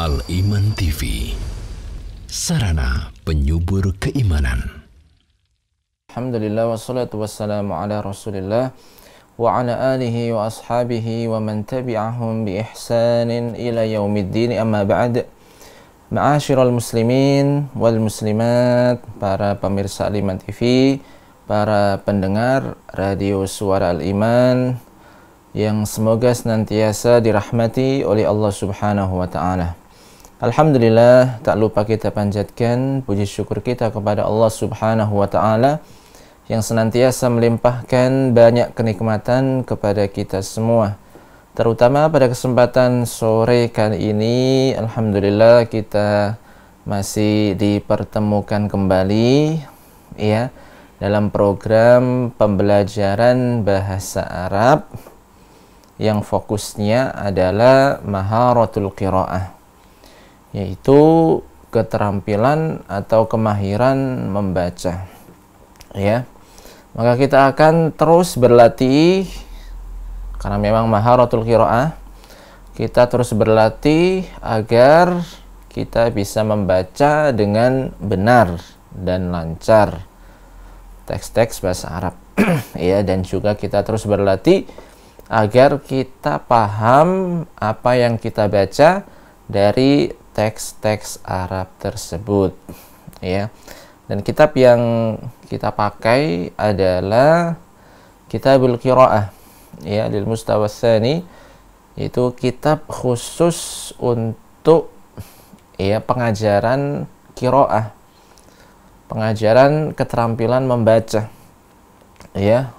Al-Iman TV Sarana penyubur keimanan Alhamdulillah wassalatu wassalamu ala rasulillah wa ala alihi wa ashabihi wa man tabi'ahum bi ihsanin ila yaumiddin amma ba'd Ma'asyiral muslimin wal muslimat Para pemirsa Al-Iman TV Para pendengar radio suara Al-Iman Yang semoga senantiasa dirahmati oleh Allah subhanahu wa ta'ala Alhamdulillah, tak lupa kita panjatkan puji syukur kita kepada Allah Subhanahu wa taala yang senantiasa melimpahkan banyak kenikmatan kepada kita semua. Terutama pada kesempatan sore kali ini, alhamdulillah kita masih dipertemukan kembali ya dalam program pembelajaran bahasa Arab yang fokusnya adalah maharatul qiraah yaitu keterampilan atau kemahiran membaca ya maka kita akan terus berlatih karena memang maharatul qiraah kita terus berlatih agar kita bisa membaca dengan benar dan lancar teks-teks bahasa Arab ya dan juga kita terus berlatih agar kita paham apa yang kita baca dari teks-teks Arab tersebut ya dan kitab yang kita pakai adalah kitabul qiraah ya lil mustawasani itu kitab khusus untuk ya pengajaran qiraah pengajaran keterampilan membaca ya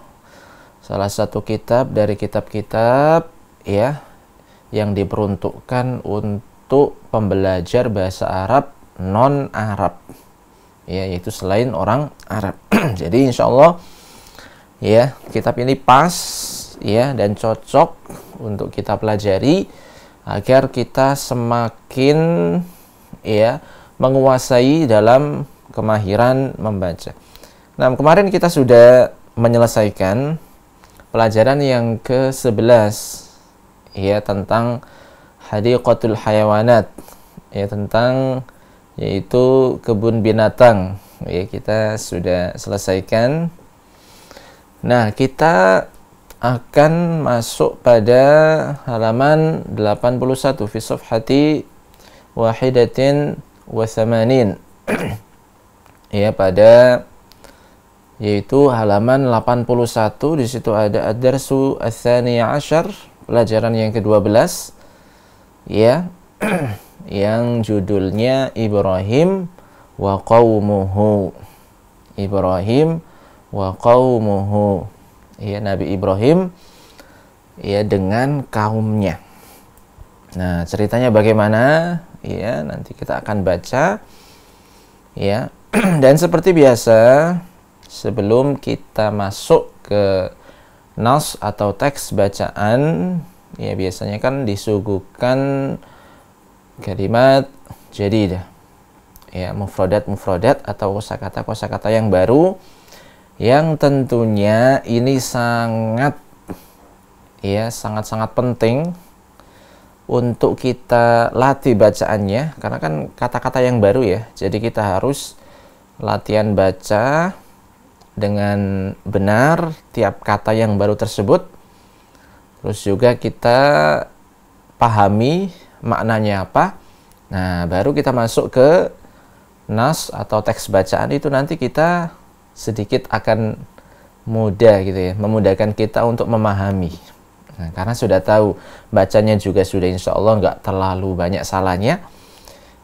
salah satu kitab dari kitab-kitab ya yang diperuntukkan untuk untuk pembelajar bahasa Arab non Arab ya yaitu selain orang Arab jadi insya Allah ya kitab ini pas ya dan cocok untuk kita pelajari agar kita semakin ya menguasai dalam kemahiran membaca. Nah, kemarin kita sudah menyelesaikan pelajaran yang ke-11 ya tentang Hadiqatul Hayawanat ya tentang yaitu kebun binatang. Ya kita sudah selesaikan. Nah, kita akan masuk pada halaman 81 fi hati wahidatin wa ya pada yaitu halaman 81 di situ ada ad-darsu ats-tsani asyar pelajaran yang ke-12 ya yang judulnya Ibrahim wa qaumuhu. Ibrahim wa qaumuhu. Ya Nabi Ibrahim ya dengan kaumnya. Nah, ceritanya bagaimana? Ya, nanti kita akan baca. Ya. Dan seperti biasa, sebelum kita masuk ke nas atau teks bacaan ya biasanya kan disuguhkan kalimat jadi dah ya mufrodat mufrodat atau kata-kata, kosakata kata yang baru yang tentunya ini sangat ya sangat-sangat penting untuk kita latih bacaannya karena kan kata-kata yang baru ya jadi kita harus latihan baca dengan benar tiap kata yang baru tersebut Terus juga kita pahami maknanya apa. Nah, baru kita masuk ke nas atau teks bacaan itu nanti kita sedikit akan mudah gitu ya, memudahkan kita untuk memahami. Nah, karena sudah tahu bacanya juga sudah insya Allah nggak terlalu banyak salahnya.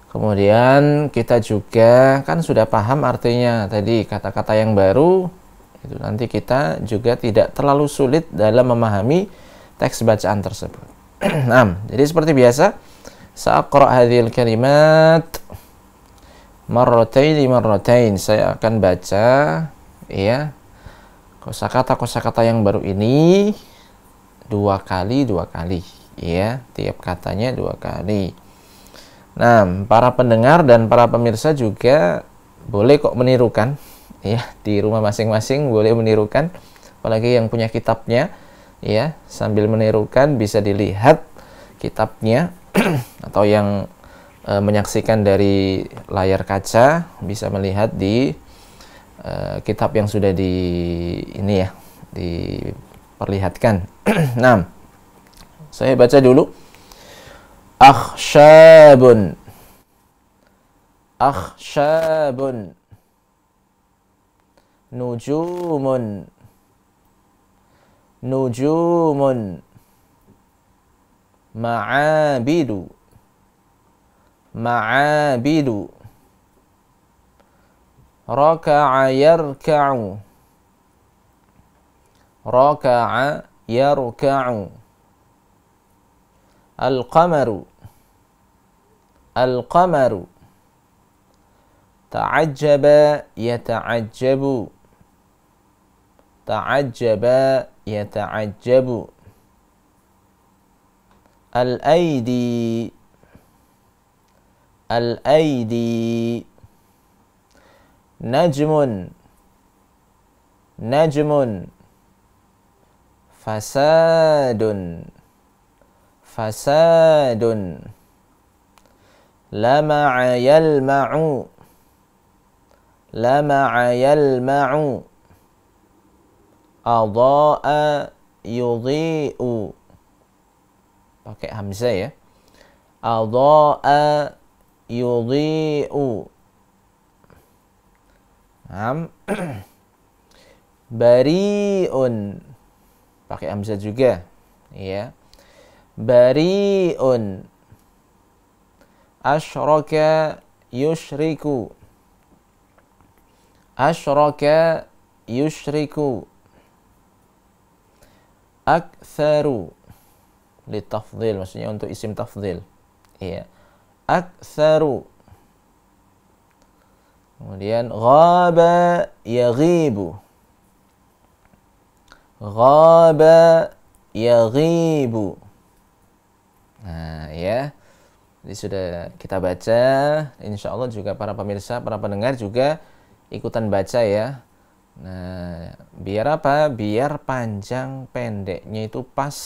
Kemudian kita juga kan sudah paham artinya tadi kata-kata yang baru itu nanti kita juga tidak terlalu sulit dalam memahami teks bacaan tersebut. nah, jadi seperti biasa, saqra hadhil kalimat marratain marratain. Saya akan baca ya kosakata kosakata yang baru ini dua kali dua kali ya tiap katanya dua kali nah para pendengar dan para pemirsa juga boleh kok menirukan ya di rumah masing-masing boleh menirukan apalagi yang punya kitabnya ya sambil menirukan bisa dilihat kitabnya atau yang e, menyaksikan dari layar kaca bisa melihat di e, kitab yang sudah di ini ya diperlihatkan. nah, saya baca dulu. Akhshabun. Akhshabun. Nujumun نجوم معابد معابد ركع يركع ركع يركع القمر القمر تعجب يتعجب تعجب يتعجب الأيدي الأيدي نجم نجم فساد فساد لمع يلمع لمع يلمع adha'a yudhi'u pakai hamzah ya adha'a yudhi'u Am bariun pakai hamzah juga ya bariun asyraka yushriku asyraka yushriku aktsaru li tafdhil maksudnya untuk isim tafzil iya aktsaru kemudian ghaba yaghibu ghaba yaghibu nah ya ini sudah kita baca insya Allah juga para pemirsa para pendengar juga ikutan baca ya Nah, biar apa? Biar panjang pendeknya itu pas.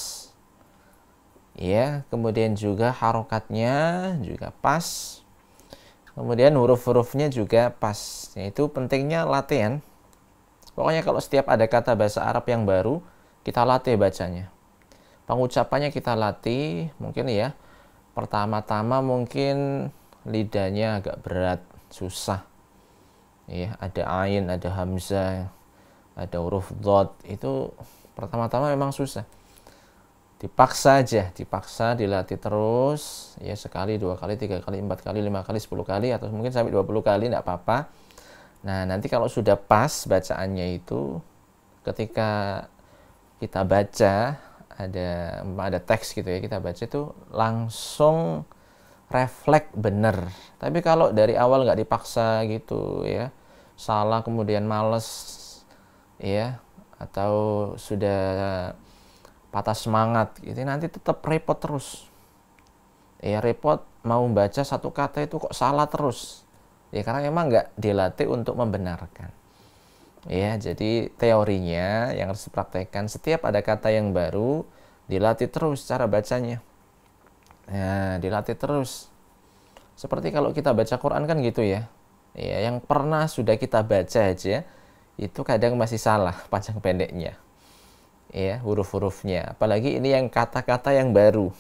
Ya, kemudian juga harokatnya juga pas. Kemudian huruf-hurufnya juga pas. Nah, itu pentingnya latihan. Pokoknya kalau setiap ada kata bahasa Arab yang baru, kita latih bacanya. Pengucapannya kita latih, mungkin ya. Pertama-tama mungkin lidahnya agak berat, susah ya ada ain ada hamzah ada huruf dot itu pertama-tama memang susah dipaksa aja dipaksa dilatih terus ya sekali dua kali tiga kali empat kali lima kali sepuluh kali atau mungkin sampai dua puluh kali tidak apa-apa nah nanti kalau sudah pas bacaannya itu ketika kita baca ada ada teks gitu ya kita baca itu langsung refleks bener tapi kalau dari awal nggak dipaksa gitu ya salah kemudian males ya atau sudah patah semangat gitu nanti tetap repot terus ya repot mau baca satu kata itu kok salah terus ya karena emang nggak dilatih untuk membenarkan ya jadi teorinya yang harus dipraktekkan setiap ada kata yang baru dilatih terus cara bacanya ya dilatih terus seperti kalau kita baca Quran kan gitu ya ya, yang pernah sudah kita baca aja itu kadang masih salah panjang pendeknya ya huruf-hurufnya apalagi ini yang kata-kata yang baru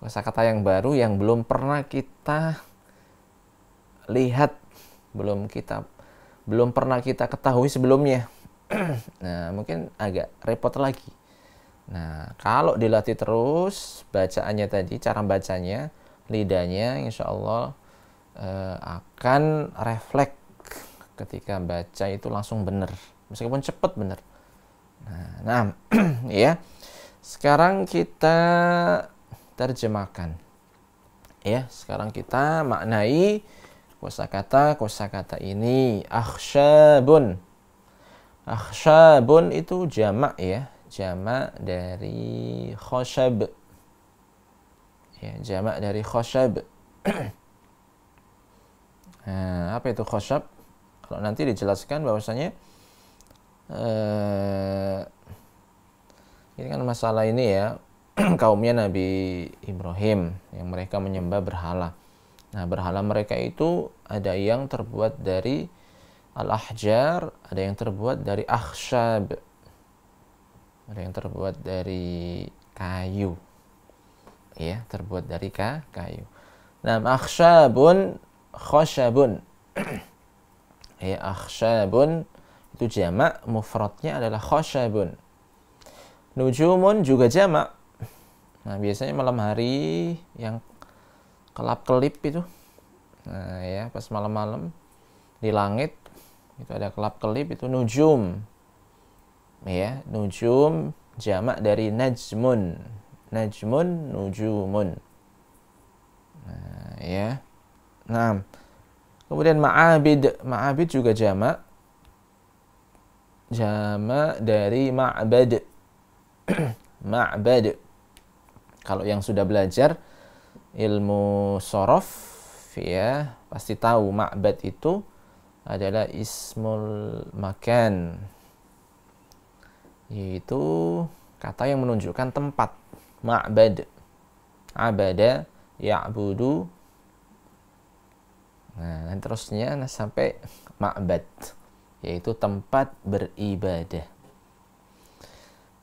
kata yang baru yang belum pernah kita lihat belum kita belum pernah kita ketahui sebelumnya nah mungkin agak repot lagi nah kalau dilatih terus bacaannya tadi cara bacanya lidahnya insya Allah uh, akan refleks ketika baca itu langsung benar meskipun cepat benar nah, nah ya sekarang kita terjemahkan ya sekarang kita maknai kosakata kosakata ini akhsyabun akhsyabun itu jamak ya jamak dari khoshab ya jamak dari khoshab Nah, apa itu khosyab? Kalau nanti dijelaskan bahwasanya eh, ini kan masalah ini ya kaumnya Nabi Ibrahim yang mereka menyembah berhala. Nah, berhala mereka itu ada yang terbuat dari al-ahjar, ada yang terbuat dari akhshab, ada yang terbuat dari kayu. Ya, terbuat dari kayu. Nah, akhshabun khashabun ya, akhshabun itu jamak, mufradnya adalah khashabun Nujumun juga jamak. Nah, biasanya malam hari yang kelap-kelip itu. Nah, ya, pas malam-malam di langit itu ada kelap-kelip itu nujum. Ya, nujum jamak dari najmun. Najmun nujumun. Nah, ya. Nah, kemudian ma'abid, ma'abid juga jamak jamak dari ma'bad. ma'bad. Kalau yang sudah belajar ilmu sorof ya pasti tahu ma'bad itu adalah ismul makan yaitu kata yang menunjukkan tempat ma'bad abada ya'budu Nah, dan terusnya nah, sampai ma'bad, yaitu tempat beribadah.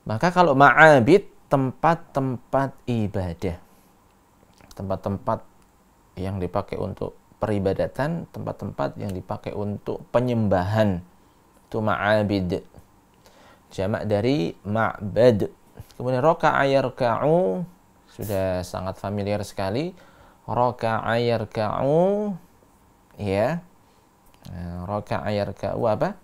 Maka kalau ma'abid, tempat-tempat ibadah. Tempat-tempat yang dipakai untuk peribadatan, tempat-tempat yang dipakai untuk penyembahan. Itu ma'abid. Jamak dari ma'bad. Kemudian roka'a kau sudah sangat familiar sekali. Roka'a kau ya eh, roka kau apa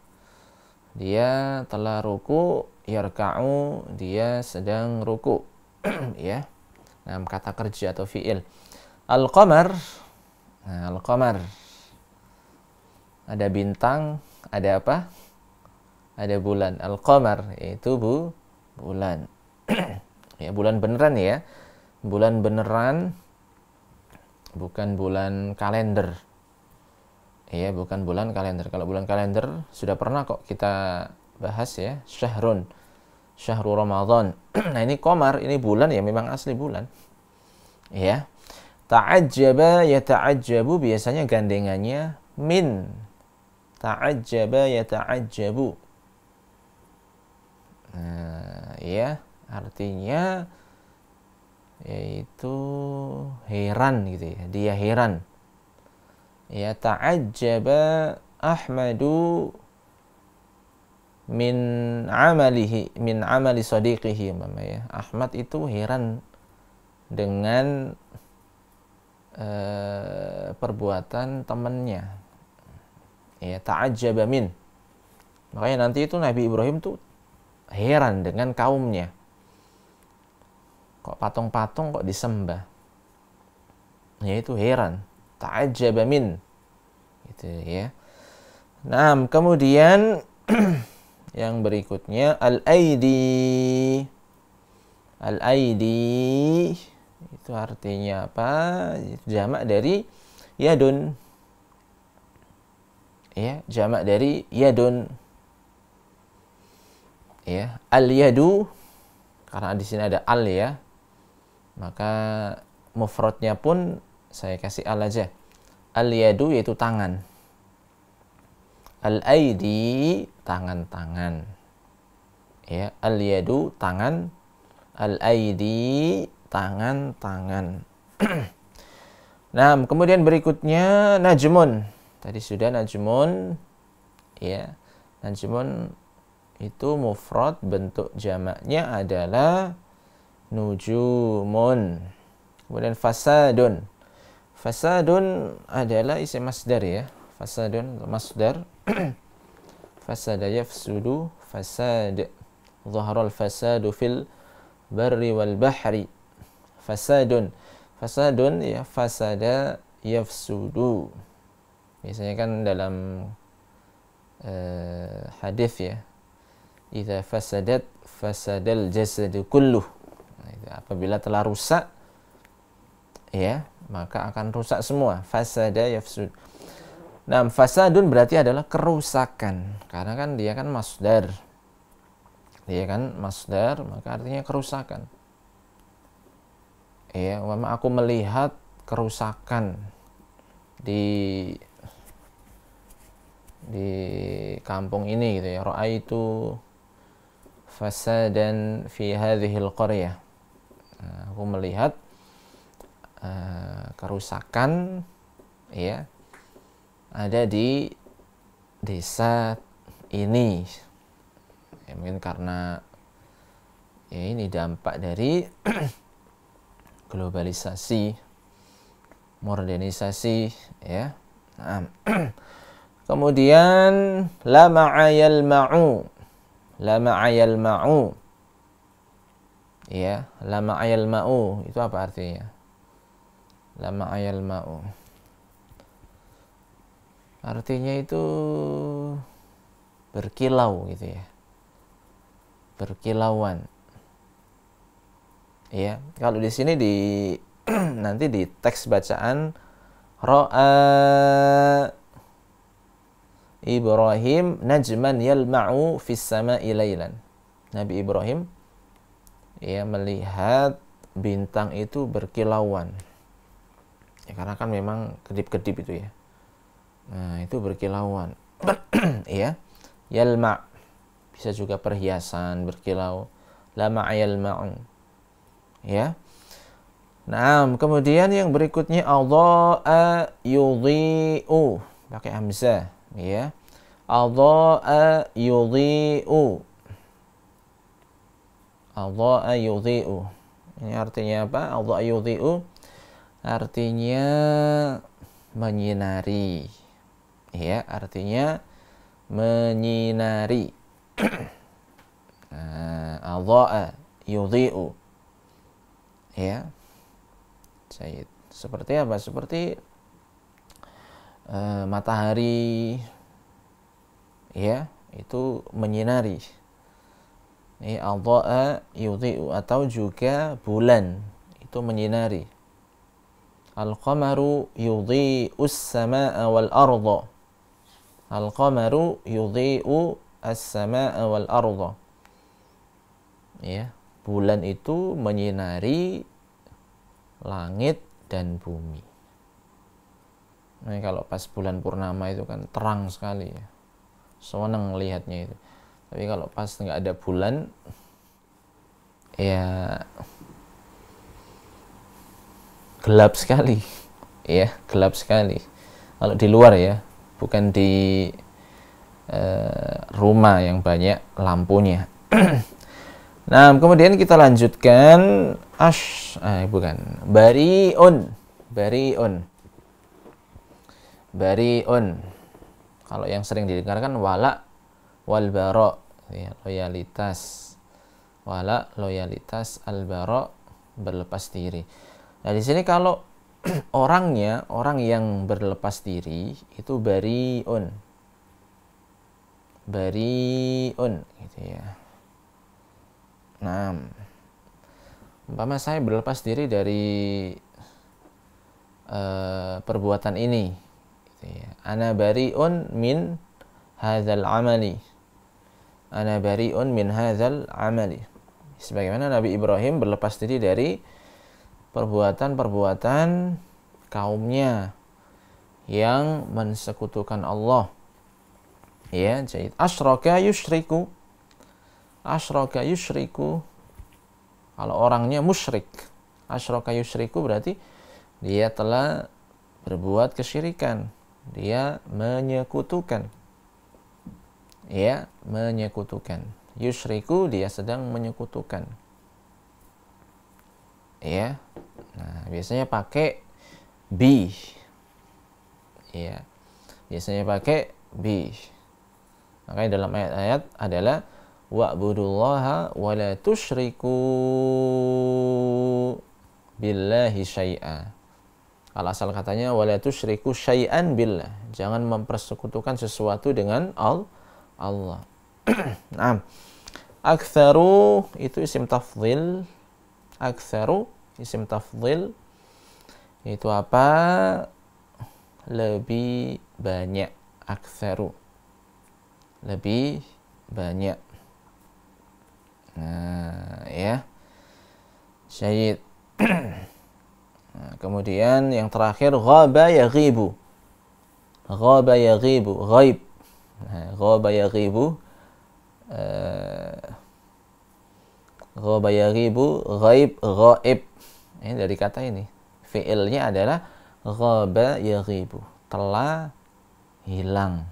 dia telah ruku yarka'u dia sedang ruku ya nah kata kerja atau fiil al-qamar nah, al-qamar ada bintang ada apa ada bulan al-qamar yaitu bu bulan ya bulan beneran ya bulan beneran bukan bulan kalender Iya, bukan bulan kalender kalau bulan kalender sudah pernah kok kita bahas ya syahrun syahrul ramadan nah ini komar ini bulan ya memang asli bulan ya ta'ajjaba ya ta'ajjabu biasanya gandengannya min ta'ajjaba ya ta'ajjabu nah, Iya, artinya yaitu heran gitu ya dia heran ya ta'ajjaba Ahmadu min amalihi min amali sadiqihi mama ya Ahmad itu heran dengan uh, perbuatan temannya ya ta'ajjaba min makanya nanti itu Nabi Ibrahim tuh heran dengan kaumnya kok patung-patung kok disembah ya itu heran ta'ajjaba min gitu ya nah kemudian yang berikutnya al-aidi al-aidi itu artinya apa jamak dari yadun ya jamak dari yadun ya al yadu karena di sini ada al ya maka mufradnya pun saya kasih al aja. Al-yadu yaitu tangan. Al-aidi tangan-tangan. Ya, al-yadu tangan. Al-aidi tangan-tangan. nah, kemudian berikutnya najmun. Tadi sudah najmun. Ya. Najmun itu mufrad bentuk jamaknya adalah nujumun. Kemudian fasadun. Fasadun adalah isim masdar ya. Fasadun masdar. Fasada yafsudu fasad. al fasadu fil barri wal bahri. Fasadun. Fasadun ya fasada yafsudu. Biasanya kan dalam uh, hadis ya. Idza fasadat fasadal jasadu kulluh. Nah, apabila telah rusak ya maka akan rusak semua. Fasada yafsud. Nah, fasadun berarti adalah kerusakan. Karena kan dia kan masdar. Dia kan masdar, maka artinya kerusakan. Ya, wama aku melihat kerusakan di di kampung ini gitu ya. Ra'aitu fasadan fi hadhil qaryah. Nah, aku melihat Eh, kerusakan ya ada di desa ini ya, mungkin karena ya ini dampak dari globalisasi modernisasi ya nah, kemudian lama ma'ayal ma'u lama ma'ayal ma'u ya la ma'ayal ma'u itu apa artinya lama ayal ma'u artinya itu berkilau gitu ya berkilauan ya kalau di sini di nanti di teks bacaan ro'a Ibrahim najman yalma'u fis sama'i lailan Nabi Ibrahim ya melihat bintang itu berkilauan ya karena kan memang kedip-kedip itu ya nah itu berkilauan ya yalma bisa juga perhiasan berkilau lama yalma ya Nah, kemudian yang berikutnya Allah yudhi'u pakai hamzah ya. Allah yudhi'u. Allah yudhi'u. Ini artinya apa? Allah yudhi'u artinya menyinari ya artinya menyinari adha'a eh, yudhi'u ya Said seperti apa seperti uh, matahari ya itu menyinari ini adha'a yudhi'u atau juga bulan itu menyinari Al-qamaru yudhi'u as samaa wal ardha Al-qamaru yudhi'u as samaa wal ardha Ya, bulan itu menyinari langit dan bumi. Nah, kalau pas bulan purnama itu kan terang sekali ya. Seneng lihatnya itu. Tapi kalau pas nggak ada bulan ya gelap sekali ya gelap sekali kalau di luar ya bukan di uh, rumah yang banyak lampunya nah kemudian kita lanjutkan ash eh, bukan on bari on kalau yang sering didengarkan wala wal baro ya, loyalitas wala loyalitas al baro berlepas diri Nah, di sini kalau orangnya, orang yang berlepas diri itu bariun. Bariun gitu ya. Nah, umpama saya berlepas diri dari uh, perbuatan ini gitu ya. Ana bariun min hazal amali. Ana bariun min hazal amali. Sebagaimana Nabi Ibrahim berlepas diri dari perbuatan-perbuatan kaumnya yang mensekutukan Allah. Ya, jadi asyraka yusriku, Asyraka yusriku. Kalau orangnya musyrik. Asyraka yusriku berarti dia telah berbuat kesyirikan. Dia menyekutukan. Ya, menyekutukan. Yusriku dia sedang menyekutukan ya nah biasanya pakai be ya biasanya pakai be makanya dalam ayat-ayat adalah wa'budullaha wa la tusyriku billahi syai'a Kalau asal katanya wa la tusyriku syai'an billah jangan mempersekutukan sesuatu dengan al Allah nah aktsaru itu isim tafdhil aktsaru isim tafdil itu apa lebih banyak aksaru lebih banyak nah ya syahid nah, kemudian yang terakhir ghaba yaghibu ghaba yaghibu ghaib nah, ghaba yaghibu uh, ghaba yaghibu ghaib ghaib ini ya, dari kata ini. Fi'ilnya adalah ghaba yaghibu. Telah hilang.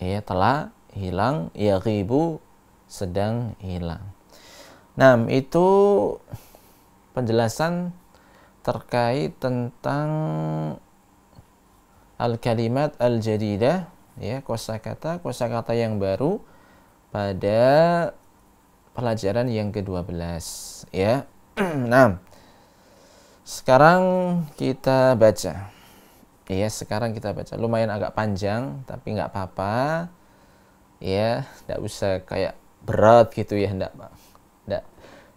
Ya, telah hilang. Yaghibu sedang hilang. Nah, itu penjelasan terkait tentang al-kalimat al-jadidah ya kosakata kosakata yang baru pada pelajaran yang ke-12 ya nah, sekarang kita baca. Iya, sekarang kita baca. Lumayan agak panjang, tapi nggak apa-apa. Ya, nggak usah kayak berat gitu ya, nggak, nggak.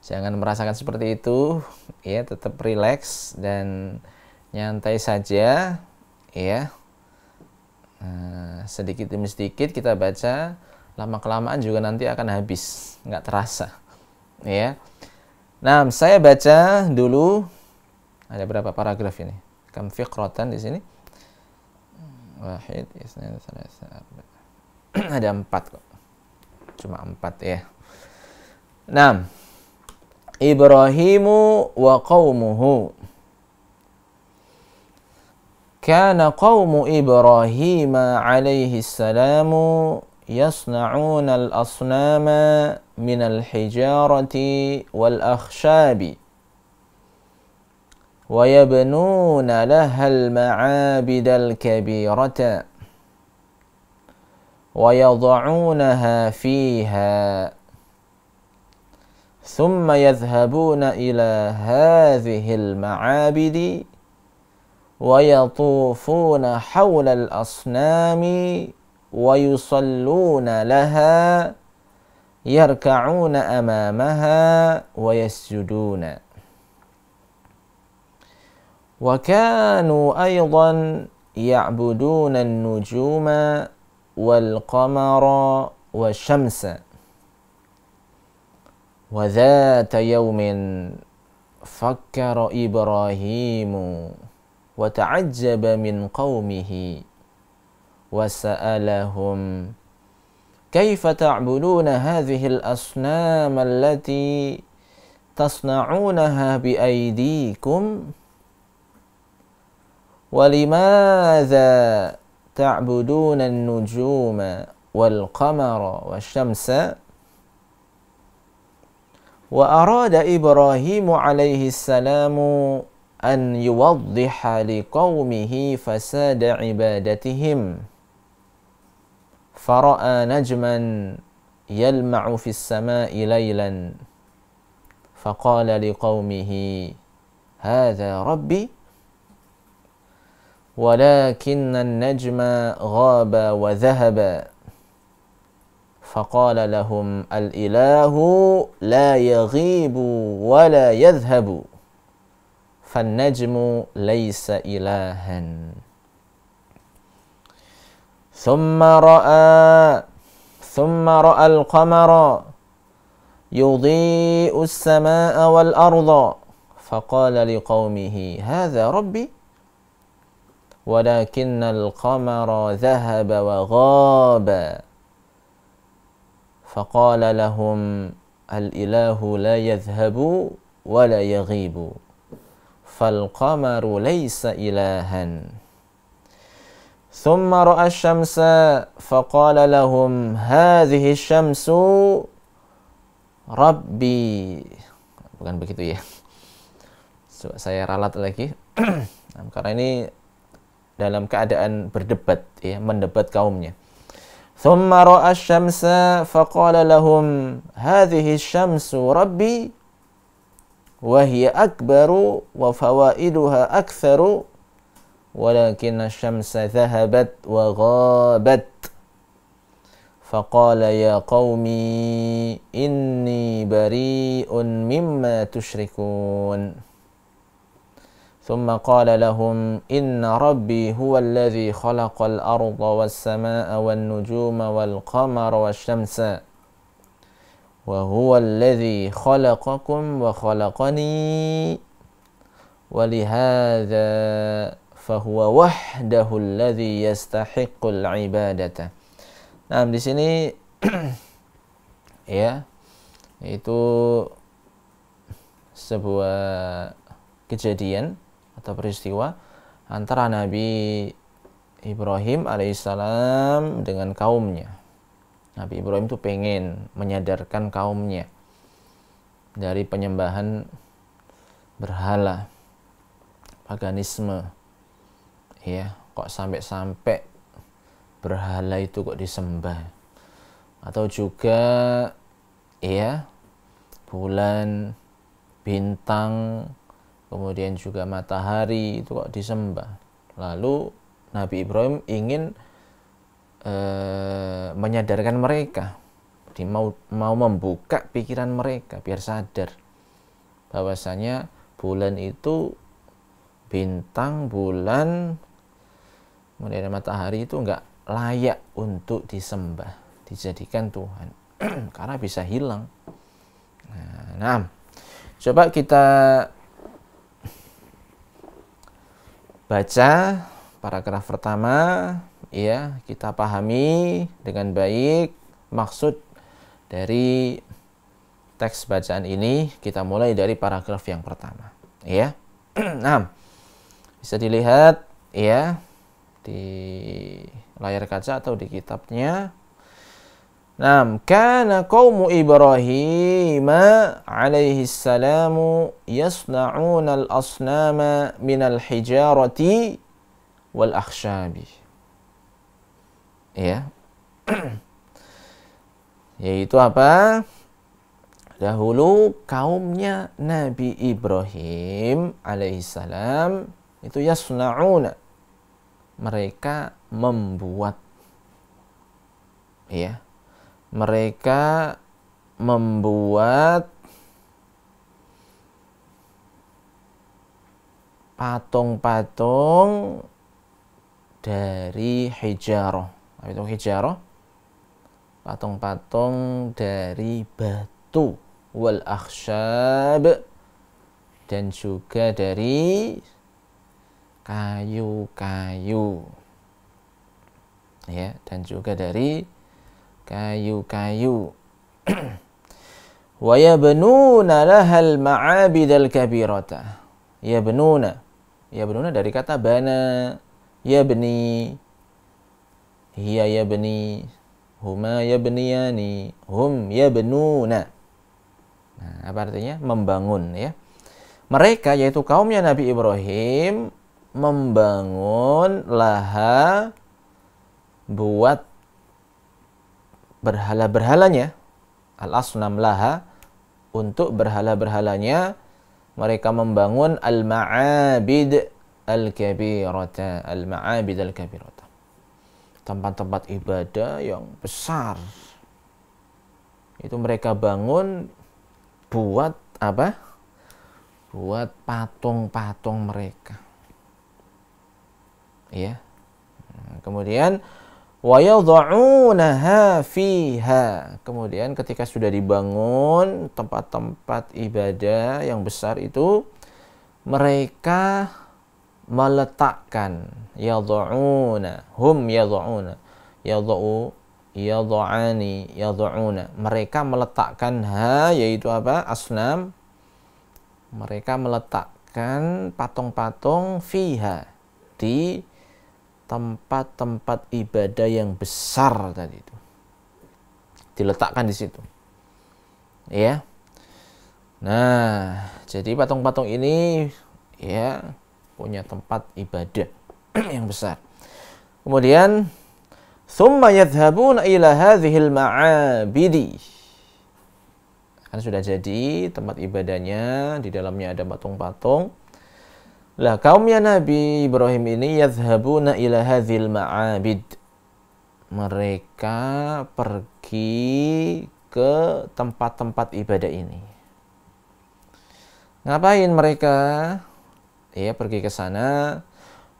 Jangan merasakan seperti itu. Ya, tetap relax dan nyantai saja. Ya, nah, sedikit demi sedikit kita baca. Lama kelamaan juga nanti akan habis, nggak terasa. Ya. Nah, saya baca dulu ada berapa paragraf ini? Kam fiqratan di sini? Wahid, isnin, salasa, ada empat kok. Cuma empat ya. Enam. Ibrahimu wa qawmuhu. كان قوم إبراهيم عليه السلام al الأصنام من الحجارة والأخشاب ويبنون لها المعابد الكبيرة ويضعونها فيها ثم يذهبون إلى هذه المعابد ويطوفون حول الأصنام ويصلون لها يركعون أمامها ويسجدون وكانوا أيضا يعبدون النجوم والقمر والشمس وذات يوم فكر إبراهيم وتعجب من قومه وسألهم كيف تعبدون هذه الأصنام التي تصنعونها بأيديكم ولماذا تعبدون النجوم والقمر والشمس وأراد إبراهيم عليه السلام أن يوضح لقومه فساد عبادتهم فراى نجما يلمع في السماء ليلا فقال لقومه هذا ربي ولكن النجم غاب وذهب فقال لهم الاله لا يغيب ولا يذهب فالنجم ليس الها ثم رأى ثم رأى القمر يضيء السماء والأرض فقال لقومه هذا ربي ولكن القمر ذهب وغاب فقال لهم الإله لا يذهب ولا يغيب فالقمر ليس إلها ثم رأى الشمس فقال لهم هذه الشمس ربي bukan begitu ya so, saya ralat lagi nah, karena ini dalam keadaan berdebat ya mendebat kaumnya ثم رأى الشمس فقال لهم هذه الشمس ربي وهي أكبر وفوائدها أكثر ولكن الشمس ذهبت وغابت فقال يا قوم إني بريء مما تشركون ثم قال لهم إن ربي هو الذي خلق الأرض والسماء والنجوم والقمر والشمس وهو الذي خلقكم وخلقني ولهذا fahuwa wahdahu alladhi yastahiqul ibadata. Nah, di sini ya itu sebuah kejadian atau peristiwa antara Nabi Ibrahim alaihissalam dengan kaumnya. Nabi Ibrahim itu pengen menyadarkan kaumnya dari penyembahan berhala, paganisme, ya kok sampai-sampai berhala itu kok disembah atau juga ya bulan bintang kemudian juga matahari itu kok disembah lalu Nabi Ibrahim ingin eh, menyadarkan mereka di mau mau membuka pikiran mereka biar sadar bahwasanya bulan itu bintang bulan Kemudian matahari itu nggak layak untuk disembah, dijadikan Tuhan. Karena bisa hilang. Nah, nah, coba kita baca paragraf pertama, ya kita pahami dengan baik maksud dari teks bacaan ini. Kita mulai dari paragraf yang pertama, ya. Nah, bisa dilihat, ya di layar kaca atau di kitabnya. Nam kana qaumu Ibrahim alaihi salam yasna'un al-asnama min al-hijarati wal akhshabi. Ya. Yaitu apa? Dahulu kaumnya Nabi Ibrahim alaihi salam itu yasna'una mereka membuat ya mereka membuat patung-patung dari hijaroh itu hijaroh patung-patung dari batu wal akhshab dan juga dari kayu-kayu ya dan juga dari kayu-kayu wa yabnuna lahal ma'abidal kabirata yabnuna yabnuna dari kata bana yabni hiya yabni huma yabniyani hum yabnuna nah apa artinya membangun ya mereka yaitu kaumnya Nabi Ibrahim membangun laha buat berhala-berhalanya al-asnam laha untuk berhala-berhalanya mereka membangun al-ma'abid al-kabirata al-ma'abid al-kabirata tempat-tempat ibadah yang besar itu mereka bangun buat apa buat patung-patung mereka ya kemudian wa fiha kemudian ketika sudah dibangun tempat-tempat ibadah yang besar itu mereka meletakkan yadha'una hum yadha'una yadha'u yadhani yadha'una mereka meletakkan ha yaitu apa asnam mereka meletakkan patung-patung fiha di tempat-tempat ibadah yang besar tadi itu diletakkan di situ ya nah jadi patung-patung ini ya punya tempat ibadah yang besar kemudian ثم يذهبون إلى هذه المعابد kan sudah jadi tempat ibadahnya di dalamnya ada patung-patung lah kaumnya Nabi Ibrahim ini yadhhabuna ila hadhil ma'abid. Mereka pergi ke tempat-tempat ibadah ini. Ngapain mereka? Ya, pergi ke sana.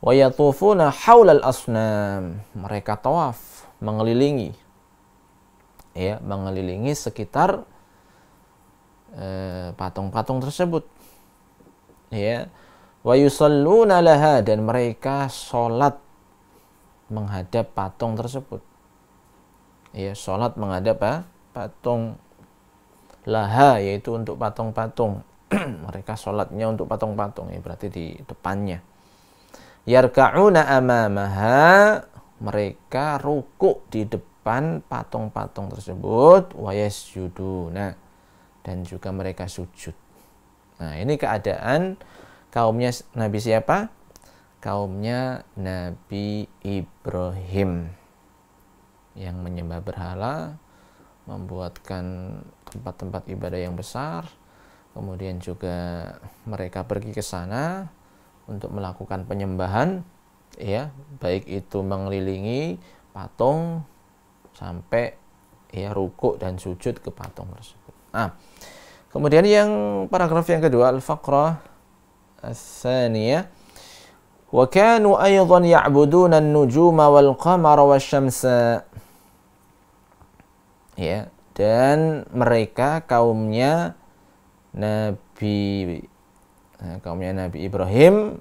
Wa yatufuna haulal asnam. Mereka tawaf, mengelilingi. Ya, mengelilingi sekitar eh, patung-patung eh, tersebut. Ya wa yusalluna laha dan mereka sholat menghadap patung tersebut ya sholat menghadap apa? Ah, patung laha yaitu untuk patung-patung mereka sholatnya untuk patung-patung ya berarti di depannya yarkauna amamaha mereka rukuk di depan patung-patung tersebut wa yasjuduna dan juga mereka sujud nah ini keadaan Kaumnya Nabi siapa? Kaumnya Nabi Ibrahim yang menyembah berhala, membuatkan tempat-tempat ibadah yang besar, kemudian juga mereka pergi ke sana untuk melakukan penyembahan, ya, baik itu mengelilingi patung sampai ya rukuk dan sujud ke patung tersebut. Nah, kemudian yang paragraf yang kedua al-faqrah الثانية وكانوا أيضا يعبدون النجوم والقمر والشمس ya dan mereka kaumnya Nabi eh, kaumnya Nabi Ibrahim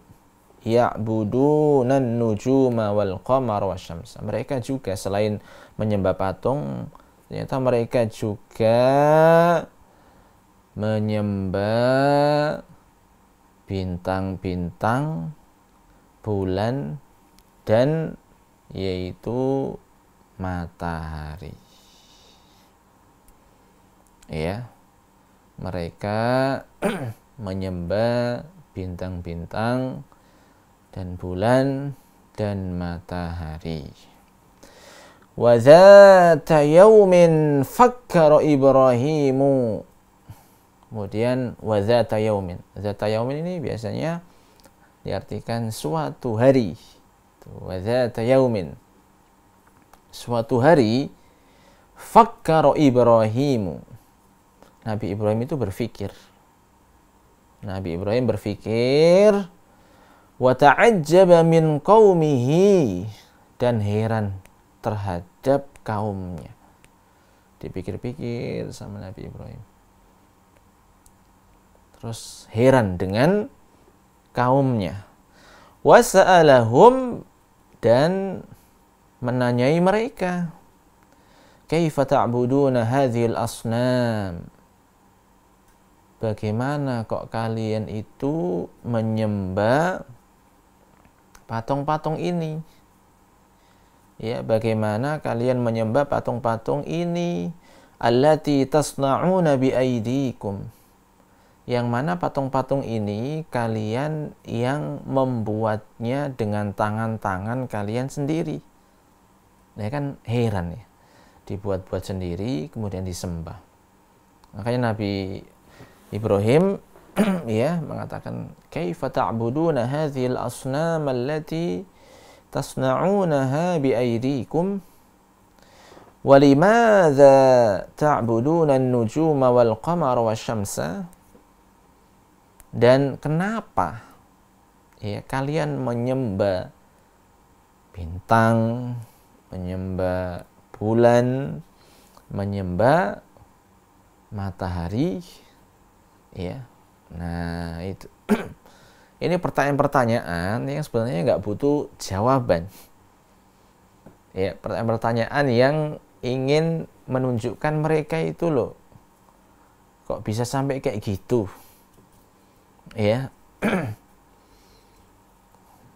ya'budunan nujuma wal qamar wasyamsa mereka juga selain menyembah patung ternyata mereka juga menyembah bintang-bintang, bulan, dan yaitu matahari. Ya, mereka menyembah bintang-bintang dan bulan dan matahari. وذات yaumin fakkara ibrahimu Kemudian wazata yaumin. Zata yaumin ini biasanya diartikan suatu hari. Wazata yaumin. Suatu hari fakkaro Ibrahimu. Nabi Ibrahim itu berfikir. Nabi Ibrahim berfikir wa ta'ajjaba min qaumihi dan heran terhadap kaumnya. Dipikir-pikir sama Nabi Ibrahim terus heran dengan kaumnya. Wasa'alahum dan menanyai mereka. Kaifa ta'buduna hadhil asnam? Bagaimana kok kalian itu menyembah patung-patung ini? Ya, bagaimana kalian menyembah patung-patung ini? Allati tasna'una bi aidikum yang mana patung-patung ini kalian yang membuatnya dengan tangan-tangan kalian sendiri. Ya kan heran ya. Dibuat-buat sendiri kemudian disembah. Makanya Nabi Ibrahim ya mengatakan kaifa ta'buduna hadhil asnam allati tasna'unaha bi aydikum ولماذا تعبدون النجوم والقمر والشمس dan kenapa ya kalian menyembah bintang, menyembah bulan, menyembah matahari ya. Nah, itu. Ini pertanyaan-pertanyaan yang sebenarnya nggak butuh jawaban. Ya, pertanyaan-pertanyaan yang ingin menunjukkan mereka itu loh. Kok bisa sampai kayak gitu? ya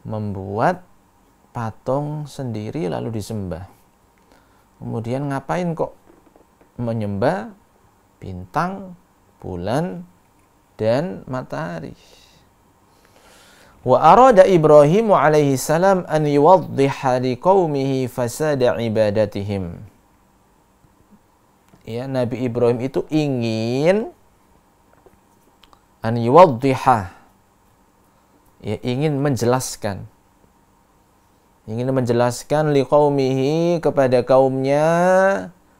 membuat patung sendiri lalu disembah. Kemudian ngapain kok menyembah bintang, bulan, dan matahari? Wa arada Ibrahim alaihi salam an yuwaddiha liqaumihi fasada ibadatihim. Ya, Nabi Ibrahim itu ingin an yuwaddiha ya ingin menjelaskan ingin menjelaskan liqaumihi kepada kaumnya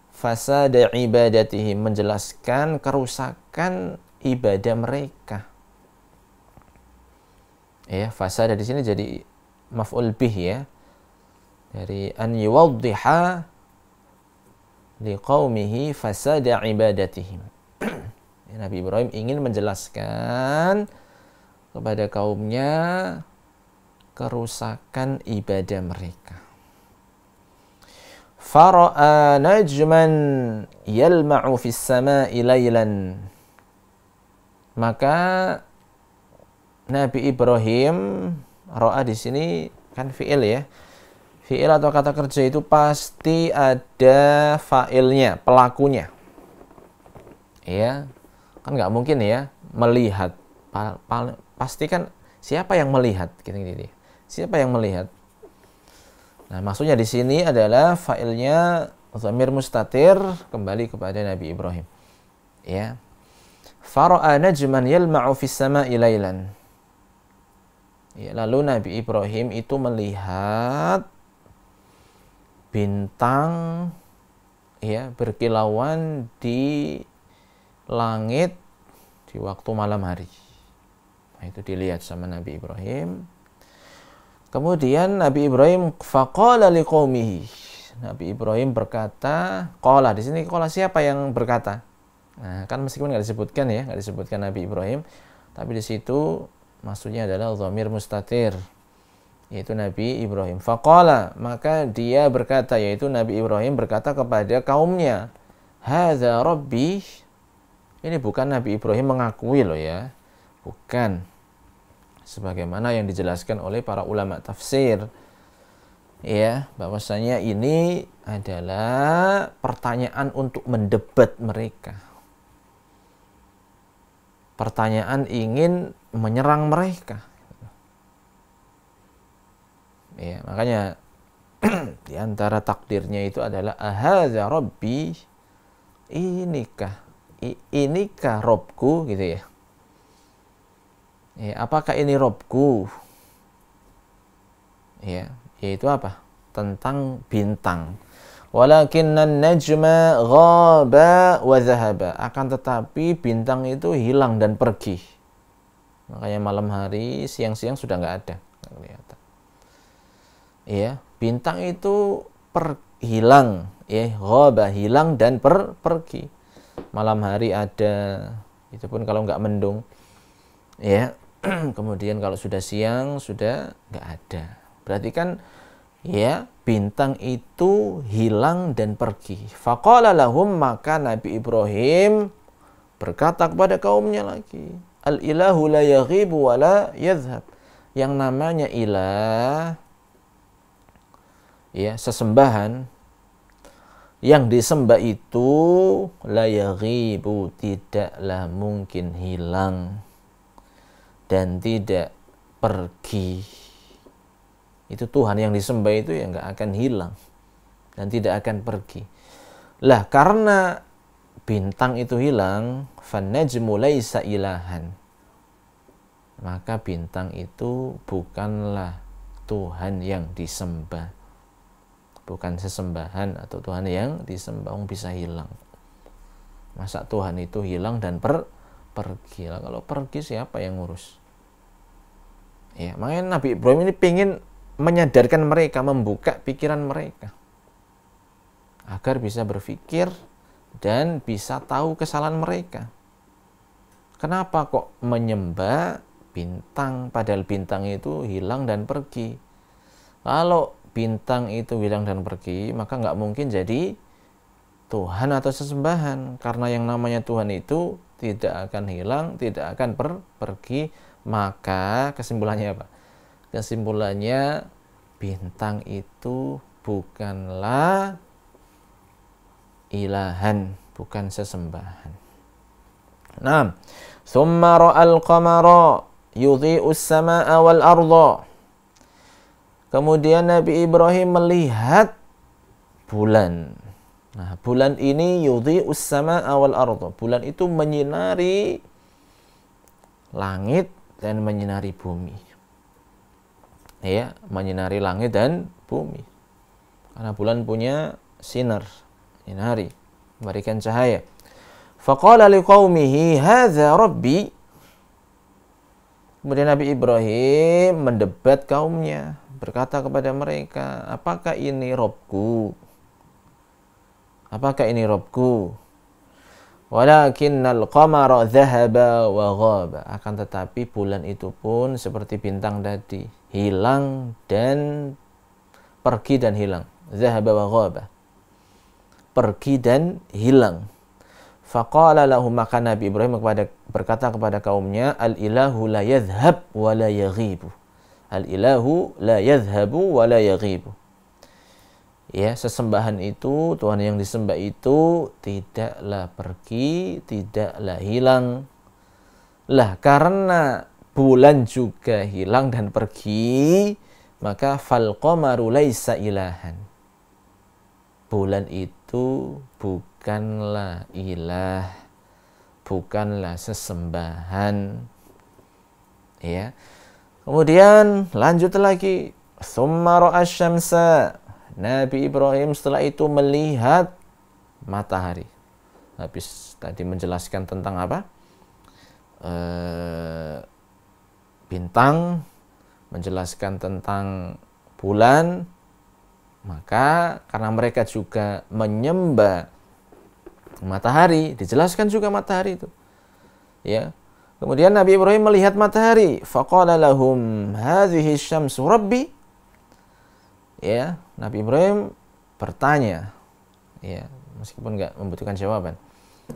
fasada ibadatihi menjelaskan kerusakan ibadah mereka ya fasada di sini jadi maf'ul bih ya dari an yuwaddiha liqaumihi fasada ibadatihim Ya, Nabi Ibrahim ingin menjelaskan kepada kaumnya kerusakan ibadah mereka. Fara'a najman yalma'u fis sama'i laylan. Maka Nabi Ibrahim ra'a di sini kan fi'il ya. Fi'il atau kata kerja itu pasti ada fa'ilnya, pelakunya. Ya, kan nggak mungkin ya melihat pa, pasti kan siapa yang melihat gitu, gitu gitu siapa yang melihat nah maksudnya di sini adalah failnya zamir mustatir kembali kepada Nabi Ibrahim ya Faro'a najman yalma'u fis sama'i lailan ya, lalu Nabi Ibrahim itu melihat bintang ya berkilauan di langit di waktu malam hari. Nah, itu dilihat sama Nabi Ibrahim. Kemudian Nabi Ibrahim faqala liqaumihi. Nabi Ibrahim berkata, qala di sini qala siapa yang berkata? Nah, kan meskipun nggak disebutkan ya, nggak disebutkan Nabi Ibrahim, tapi di situ maksudnya adalah dhamir mustatir yaitu Nabi Ibrahim. Faqala, maka dia berkata yaitu Nabi Ibrahim berkata kepada kaumnya, "Hadza rabbi ini bukan Nabi Ibrahim mengakui loh ya. Bukan. Sebagaimana yang dijelaskan oleh para ulama tafsir. Ya, bahwasanya ini adalah pertanyaan untuk mendebat mereka. Pertanyaan ingin menyerang mereka. Ya, makanya di antara takdirnya itu adalah ahadza rabbi inikah inikah robku gitu ya. ya apakah ini robku? Ya, yaitu apa? Tentang bintang. Walakinan najma ghaba wa zahaba. Akan tetapi bintang itu hilang dan pergi. Makanya malam hari, siang-siang sudah nggak ada. Gak kelihatan. Ya, bintang itu per hilang, ya, ghaba hilang dan per pergi malam hari ada itu pun kalau nggak mendung ya kemudian kalau sudah siang sudah nggak ada berarti kan ya bintang itu hilang dan pergi faqala lahum maka Nabi Ibrahim berkata kepada kaumnya lagi al ilahu la yaghibu wa la yadhhab yang namanya ilah ya sesembahan yang disembah itu ribu tidaklah mungkin hilang dan tidak pergi itu Tuhan yang disembah itu yang nggak akan hilang dan tidak akan pergi lah karena bintang itu hilang fanajmu laisa ilahan maka bintang itu bukanlah Tuhan yang disembah bukan sesembahan atau Tuhan yang disembah bisa hilang masa Tuhan itu hilang dan per pergi lah kalau pergi siapa yang ngurus ya makanya Nabi Ibrahim ini pingin menyadarkan mereka membuka pikiran mereka agar bisa berpikir dan bisa tahu kesalahan mereka kenapa kok menyembah bintang padahal bintang itu hilang dan pergi kalau bintang itu hilang dan pergi, maka nggak mungkin jadi Tuhan atau sesembahan. Karena yang namanya Tuhan itu tidak akan hilang, tidak akan per pergi, maka kesimpulannya apa? Kesimpulannya bintang itu bukanlah ilahan, bukan sesembahan. Nah, ثم qamara yudhi'us sama'a wal ardo. Kemudian Nabi Ibrahim melihat bulan. Nah, bulan ini yudhi usama awal ardo. Bulan itu menyinari langit dan menyinari bumi. Ya, menyinari langit dan bumi. Karena bulan punya sinar, menyinari, memberikan cahaya. Faqala liqaumihi hadza rabbi. Kemudian Nabi Ibrahim mendebat kaumnya berkata kepada mereka, apakah ini Robku? Apakah ini Robku? Walakinnal qamara dhahaba wa ghaba. Akan tetapi bulan itu pun seperti bintang tadi, hilang dan pergi dan hilang. Dhahaba wa ghaba. Pergi dan hilang. Faqala lahum maka Nabi Ibrahim kepada berkata kepada kaumnya, al ilahu la yadhhab wa la yaghibu Al ilahu la yadhhabu wa la yaghibu. Ya, sesembahan itu, Tuhan yang disembah itu tidaklah pergi, tidaklah hilang. Lah karena bulan juga hilang dan pergi, maka fal qamaru laisa ilahan. Bulan itu bukanlah ilah, bukanlah sesembahan. Ya. Kemudian lanjut lagi. Thumma ashamsa Nabi Ibrahim setelah itu melihat matahari. Habis tadi menjelaskan tentang apa? E, bintang, menjelaskan tentang bulan. Maka karena mereka juga menyembah matahari, dijelaskan juga matahari itu. Ya, Kemudian Nabi Ibrahim melihat matahari. Faqala lahum hadhihi syamsu rabbi. Ya, Nabi Ibrahim bertanya. Ya, meskipun nggak membutuhkan jawaban.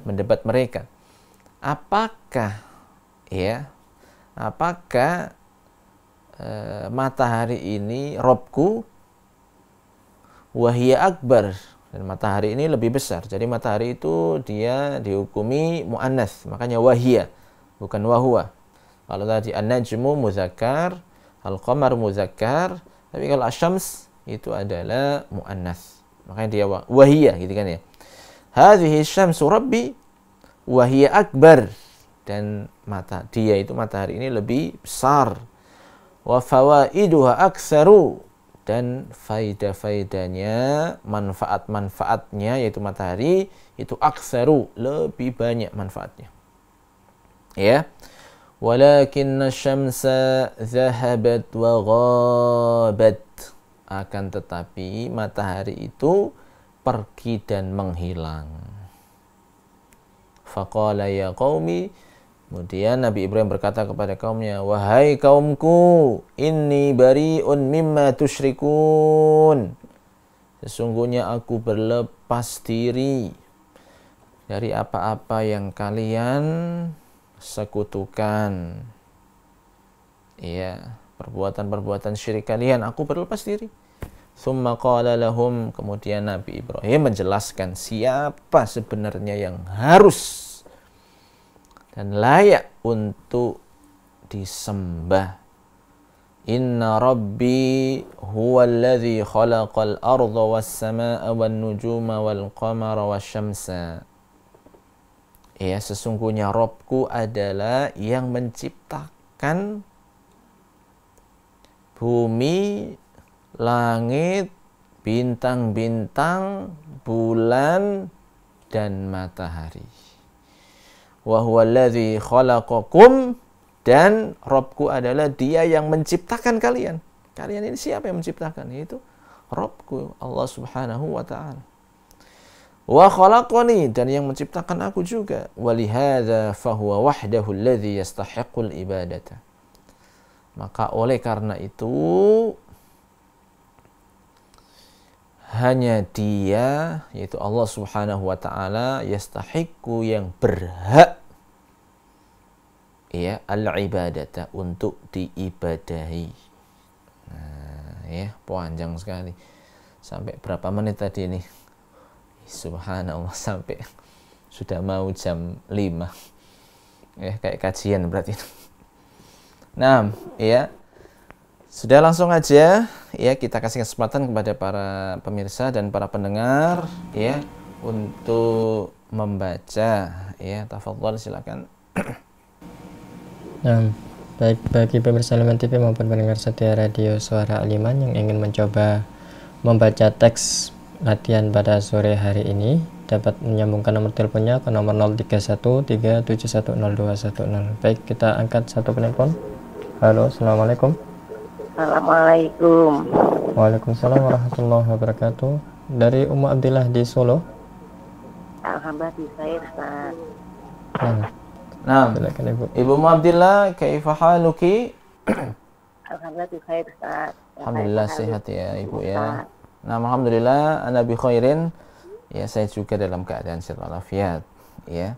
Mendebat mereka. Apakah ya, apakah e, matahari ini Robku wahia akbar dan matahari ini lebih besar. Jadi matahari itu dia dihukumi muannas, makanya wahia bukan wahwa. Kalau tadi an-najmu muzakkar, al-qamar muzakkar, tapi kalau asyams itu adalah muannas. Makanya dia wahia gitu kan ya. Hadhihi syamsu rabbi wahia akbar dan mata dia itu matahari ini lebih besar. Wa fawaiduha aktsaru dan faida-faidanya, manfaat-manfaatnya yaitu matahari itu aksaru lebih banyak manfaatnya ya walakin syamsa zahabat wa ghabat akan tetapi matahari itu pergi dan menghilang faqala ya qaumi Kemudian Nabi Ibrahim berkata kepada kaumnya, "Wahai kaumku, inni bariun mimma tusyrikun." Sesungguhnya aku berlepas diri dari apa-apa yang kalian sekutukan iya perbuatan-perbuatan syirik kalian aku berlepas diri summa qala lahum kemudian Nabi Ibrahim menjelaskan siapa sebenarnya yang harus dan layak untuk disembah inna rabbi huwa alladhi khalaqal arda was samaa wan nujuma wal qamara wasyamsa ya sesungguhnya Robku adalah yang menciptakan bumi, langit, bintang-bintang, bulan, dan matahari. Wahwaladhi khalaqakum dan Robku adalah dia yang menciptakan kalian. Kalian ini siapa yang menciptakan? Itu Robku Allah subhanahu wa ta'ala wa khalaqani dan yang menciptakan aku juga walihada fahuwa wahdahu alladhi yastahiqul ibadata maka oleh karena itu hanya dia yaitu Allah Subhanahu wa taala yastahiqu yang berhak ya al ibadata untuk diibadahi nah, ya panjang sekali sampai berapa menit tadi nih subhanallah sampai sudah mau jam 5 ya eh, kayak kajian berarti nah ya sudah langsung aja ya kita kasih kesempatan kepada para pemirsa dan para pendengar ya untuk membaca ya tafadhol silakan nah baik bagi pemirsa Aliman TV maupun pendengar setia radio suara Aliman yang ingin mencoba membaca teks latihan pada sore hari ini dapat menyambungkan nomor teleponnya ke nomor 0313710210 baik kita angkat satu penelpon halo assalamualaikum assalamualaikum waalaikumsalam warahmatullahi wabarakatuh dari Ummu Abdillah di Solo Alhamdulillah saya, Ustaz nah, Ibu Ibu Ummu Abdillah haluki? Alhamdulillah saya, Ustaz Alhamdulillah sehat ya Ibu ya Ustaz. Nah, alhamdulillah ana bi khairin. Ya, saya juga dalam keadaan sehat walafiat, ya.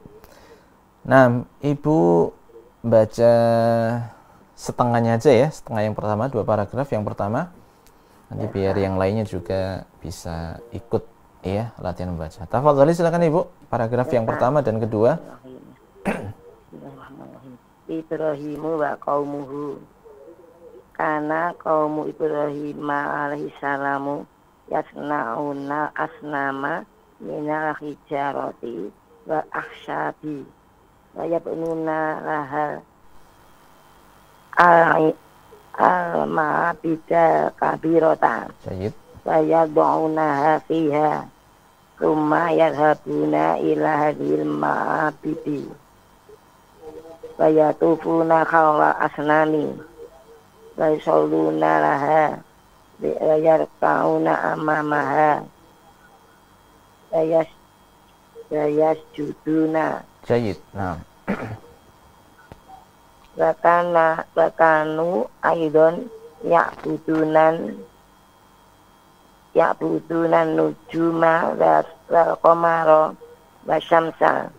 Nah, Ibu baca setengahnya aja ya, setengah yang pertama, dua paragraf yang pertama. Nanti biar yang lainnya juga bisa ikut ya latihan membaca. Tafadhali silakan Ibu, paragraf yang pertama dan kedua. Ibrahimu wa kaumuhu Karena kaumu Ibrahim alaihi salamu yasnauna asnama minal hijarati wa akhshabi wa yabnuna lahal alma bida kabirota wa yadu'unaha hafiha summa yadhabuna ila hadhil ma'abidi wa yatufuna khawla asnami wa yusalluna laha layar yarkauna amamaha layas layas juduna Sayyid Nah Bakana bakanu Aidon yak Ya'budunan Nujuma Wal komaro basamsa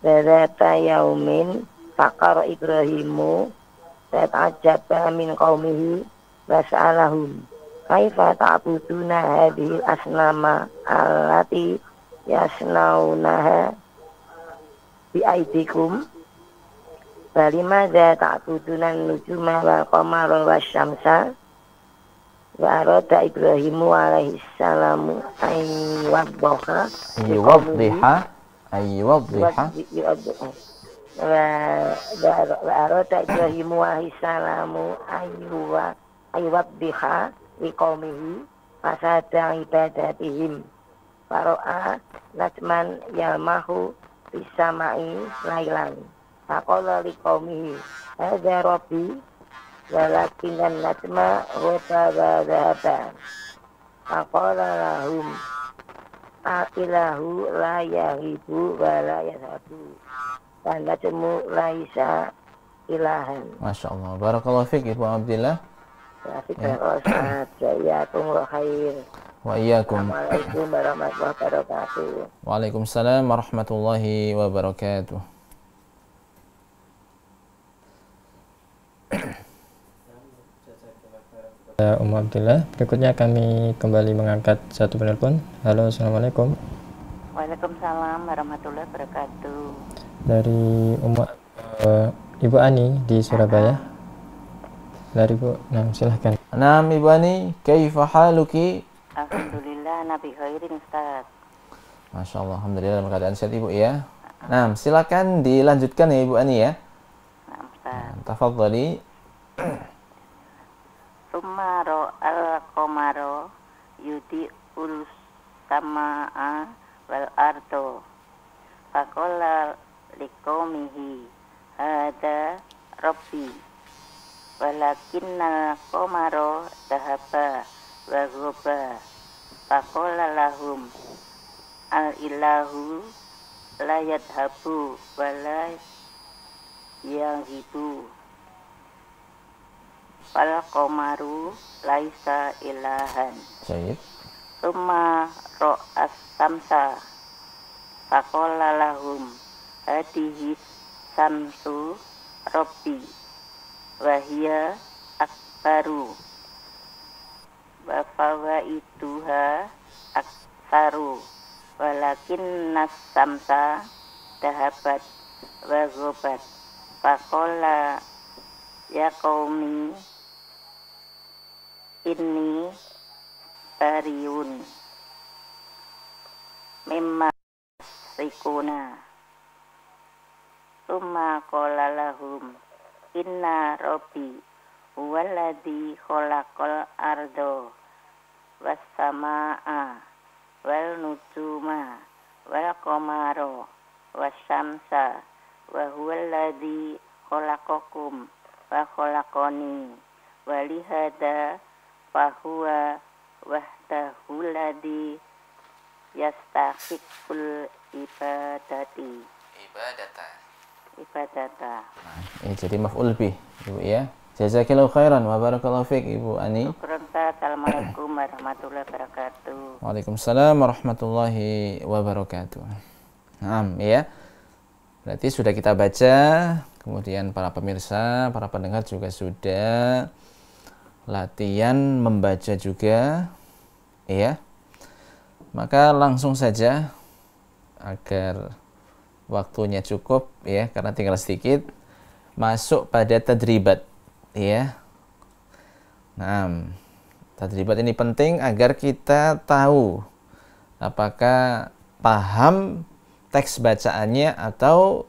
berata yaumin Fakar Ibrahimu Saya ajabah min kaumihi was'alahum kaifa ta'buduna hadhihi asnama allati yasnaunaha bi aidikum za ta'buduna nujuma wal qamara syamsa wa arada Ibrahimu alaihi salamu ay wadhaha ay wadhiha ay wadhiha wa arada Ibrahimu alaihi salamu ay wadhiha ayuwaddiha liqaumihi fasada ibadatihim Faro'a najman yalmahu bisamai lailan Faqala liqaumihi Hadha rabbi Walakinan najma Wata wadhaba dhahaba Faqala lahum atilahu la yahibu wa la yahabu Dan najmu laisa ilahan Masya Allah Barakallahu fikir Ibu Abdillah tapi ya warahmatullahi wabarakatuh Waalaikumsalam warahmatullahi wabarakatuh Um Abdullah, berikutnya kami kembali mengangkat satu penelpon. Halo, Assalamualaikum. Waalaikumsalam warahmatullahi wabarakatuh. Dari Umar, uh, eh, Ibu Ani di Surabaya dari Bu. Nah, silahkan. Nah, Ibu Ani, kaifa haluki? Alhamdulillah, Nabi Khairin, Ustaz. Masya Allah, Alhamdulillah dalam keadaan sehat Ibu ya. Nah, silakan dilanjutkan ya Ibu Ani ya. Nah, tafadzali. Sumaro al-komaro yudi ulus sama'a wal arto Fakola likomihi hada robbi walakinnal komaro dahaba wa goba Pakola lahum al ilahu layat habu wala yang hidu, Fal komaru laisa ilahan Sayyid ro ro'as samsa Pakola lahum hadihi samsu robbi wahia akbaru wa ituha akbaru walakin nasamsa dahabat wazobat Pakola ya kaumi ini bariun memang rikuna Tumma kolalahum inna robi waladi khalaqal ardo wasamaa wal nujuma wal komaro was samsa wa huwaladzi khalaqakum wa khalaqani walihada fahuwa wahdahuladzi yastahiqul ibadati ibadatan ibadata. Ya, eh, jadi maf'ul bih, Ibu ya. Jazakallahu khairan wa barakallahu fiik Ibu Ani. Assalamualaikum warahmatullahi wabarakatuh. Waalaikumsalam warahmatullahi wabarakatuh. Naam, ya. Berarti sudah kita baca, kemudian para pemirsa, para pendengar juga sudah latihan membaca juga, ya. Maka langsung saja agar waktunya cukup ya karena tinggal sedikit masuk pada tadribat ya nah tadribat ini penting agar kita tahu apakah paham teks bacaannya atau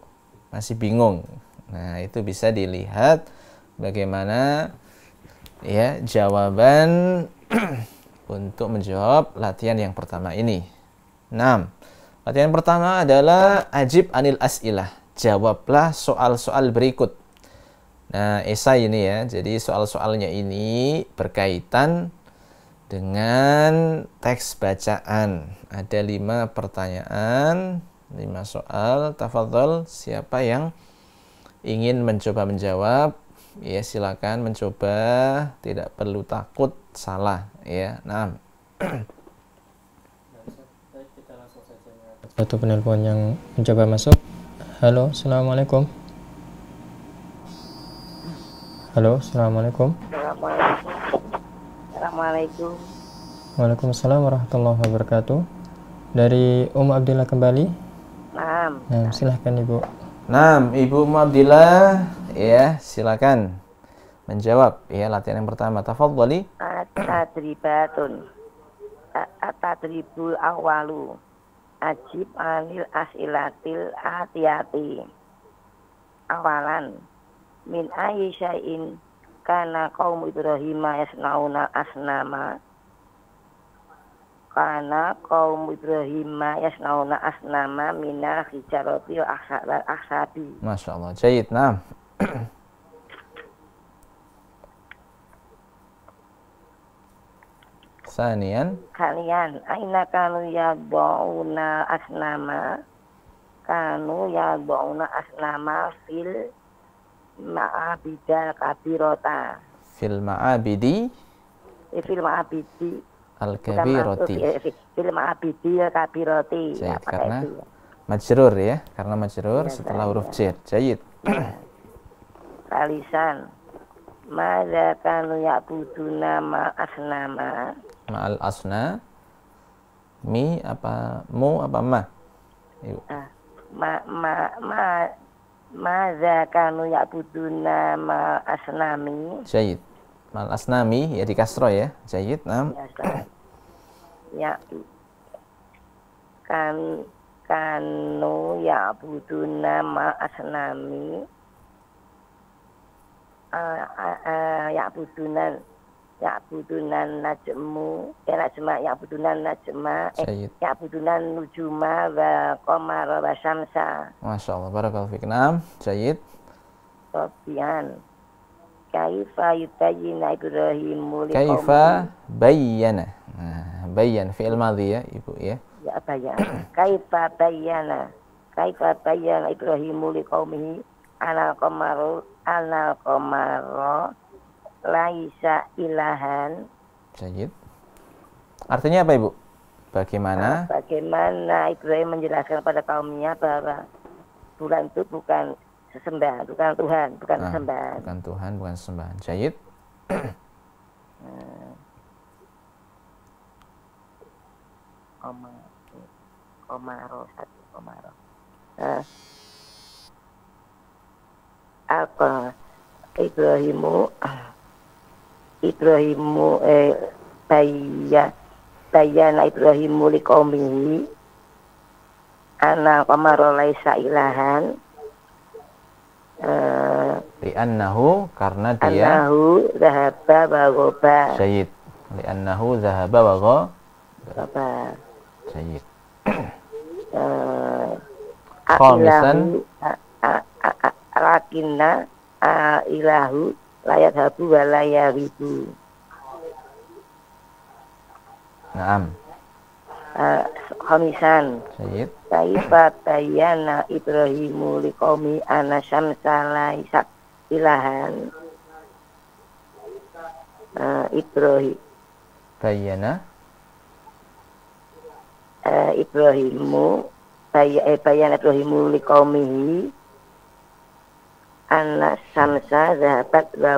masih bingung nah itu bisa dilihat bagaimana ya jawaban untuk menjawab latihan yang pertama ini. 6. Latihan pertama adalah ajib anil as'ilah. Jawablah soal-soal berikut. Nah, esai ini ya. Jadi soal-soalnya ini berkaitan dengan teks bacaan. Ada lima pertanyaan, lima soal. Tafadhol, siapa yang ingin mencoba menjawab? Ya, silakan mencoba. Tidak perlu takut salah. Ya, nah. satu penelpon yang mencoba masuk halo assalamualaikum halo assalamualaikum assalamualaikum Waalaikumsalam warahmatullahi wabarakatuh dari um Abdillah kembali Naam nah, silahkan Ibu Naam Ibu Umu Abdillah ya silakan menjawab ya latihan yang pertama tafadhali atadribatun atadribul awalu ajib anil asilatil hati hati awalan min ayi karena kana kaum Ibrahim yasnauna asnama karena kaum Ibrahim yasnauna asnama mina hijarati ahsabi Masya Allah jayid nah Sanian. Kalian. Aina kanu ya bauna asnama. Kanu ya bauna asnama fil ma'abidal kabirota. Fil ma'abidi. Eh, fil ma'abidi. Al kabiroti. Eh, fil ma'abidi al ya kabiroti. Jahit, karena ya? majrur ya. Karena majrur ya, setelah ya. huruf j. Jahit. Iya. Kalisan. Mada kanu ya buduna ma'asnama. asnama ma'al asna mi apa mu apa ma Ibu. Ah, ma ma ma Maza kanu ya buduna mal asnami. Syahid. Mal asnami ya di kasro ya. Syahid. Nam. Ya. ya. Kan kanu ya buduna mal asnami. Uh, ah, uh, ah, uh, ah, ya budunan ya budunan najemu, ya najma ya budunan najma eh, ya budunan nujuma wa komar wa samsa masya Allah barakallahu fiik nam Sayyid Sofian Kaifa yubayyina muli Kaifa bayyana nah, bayyan fi'il madhi ya Ibu ya ya bayyana Kaifa bayyana Kaifa bayyana muli liqaumihi anal qamaru anal qamara laisa ilahan. Sayyid. Artinya apa Ibu? Bagaimana? Ah, bagaimana Ibrahim menjelaskan pada kaumnya bahwa bulan itu bukan sesembahan, bukan Tuhan, bukan ah, sesembahan. Bukan Tuhan, bukan sesembahan. Sayyid. komaro hmm. satu komaro. Ah. Apa Ibrahimu? Ibrahimu eh bayya na Ibrahimu liqaumihi ana kamarolai laisa ilahan eh annahu karena dia annahu zahaba wa ghaba sayyid annahu zahaba wa ghaba sayyid eh a, a, ilahu layat habu walaya ribu Naam ah, Khamisan Sayyid Kaifa bayana Ibrahimu liqaumi ana syamsa ilahan uh, ah, Ibrahim Bayana uh, ah, Ibrahimu bay eh, bayana Ibrahimu Anak samsa dapat wa